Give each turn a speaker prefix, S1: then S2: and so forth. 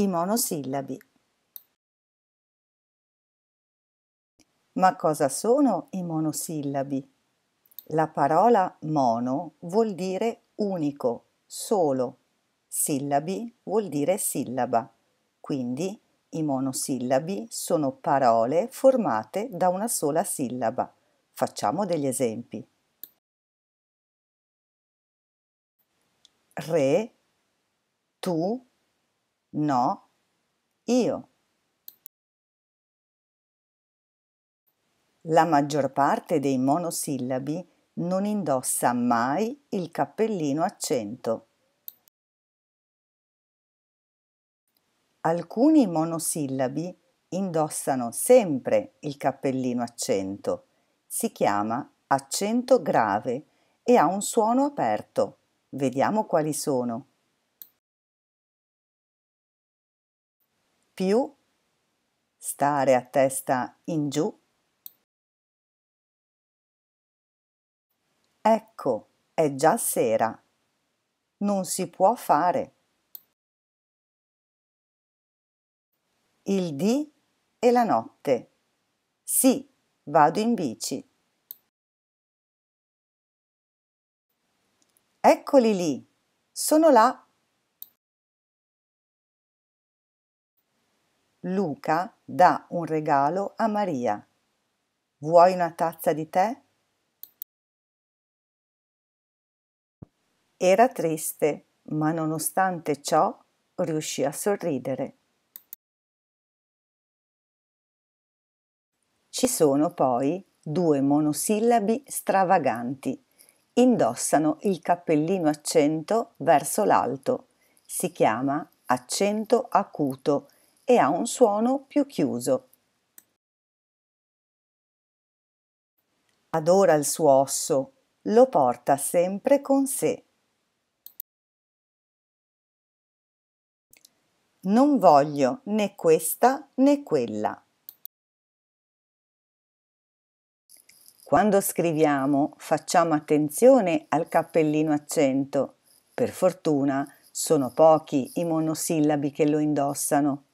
S1: i monosillabi. Ma cosa sono i monosillabi? La parola mono vuol dire unico, solo. Sillabi vuol dire sillaba. Quindi i monosillabi sono parole formate da una sola sillaba. Facciamo degli esempi. Re, tu, No, io. La maggior parte dei monosillabi non indossa mai il cappellino accento. Alcuni monosillabi indossano sempre il cappellino accento. Si chiama accento grave e ha un suono aperto. Vediamo quali sono. più, stare a testa in giù. Ecco, è già sera. Non si può fare. Il dì e la notte. Sì, vado in bici. Eccoli lì, sono là Luca dà un regalo a Maria. Vuoi una tazza di tè? Era triste, ma nonostante ciò riuscì a sorridere. Ci sono poi due monosillabi stravaganti. Indossano il cappellino accento verso l'alto. Si chiama accento acuto e ha un suono più chiuso. Adora il suo osso, lo porta sempre con sé. Non voglio né questa né quella. Quando scriviamo facciamo attenzione al cappellino accento. Per fortuna sono pochi i monosillabi che lo indossano.